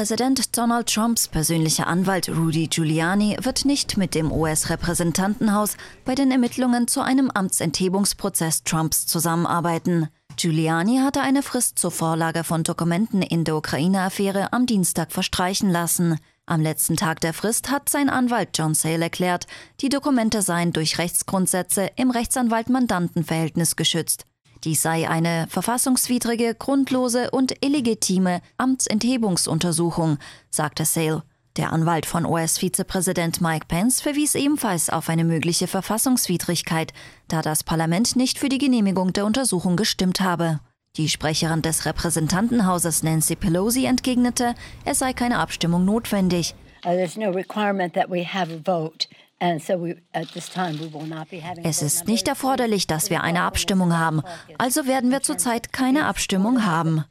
Präsident Donald Trumps persönlicher Anwalt Rudy Giuliani wird nicht mit dem US-Repräsentantenhaus bei den Ermittlungen zu einem Amtsenthebungsprozess Trumps zusammenarbeiten. Giuliani hatte eine Frist zur Vorlage von Dokumenten in der Ukraine-Affäre am Dienstag verstreichen lassen. Am letzten Tag der Frist hat sein Anwalt John Sale erklärt, die Dokumente seien durch Rechtsgrundsätze im Rechtsanwalt-Mandanten-Verhältnis geschützt. Dies sei eine verfassungswidrige, grundlose und illegitime Amtsenthebungsuntersuchung, sagte Sale. Der Anwalt von US-Vizepräsident Mike Pence verwies ebenfalls auf eine mögliche Verfassungswidrigkeit, da das Parlament nicht für die Genehmigung der Untersuchung gestimmt habe. Die Sprecherin des Repräsentantenhauses Nancy Pelosi entgegnete, es sei keine Abstimmung notwendig. Uh, there's no requirement that we have a vote. Es ist nicht erforderlich, dass wir eine Abstimmung haben, also werden wir zurzeit keine Abstimmung haben.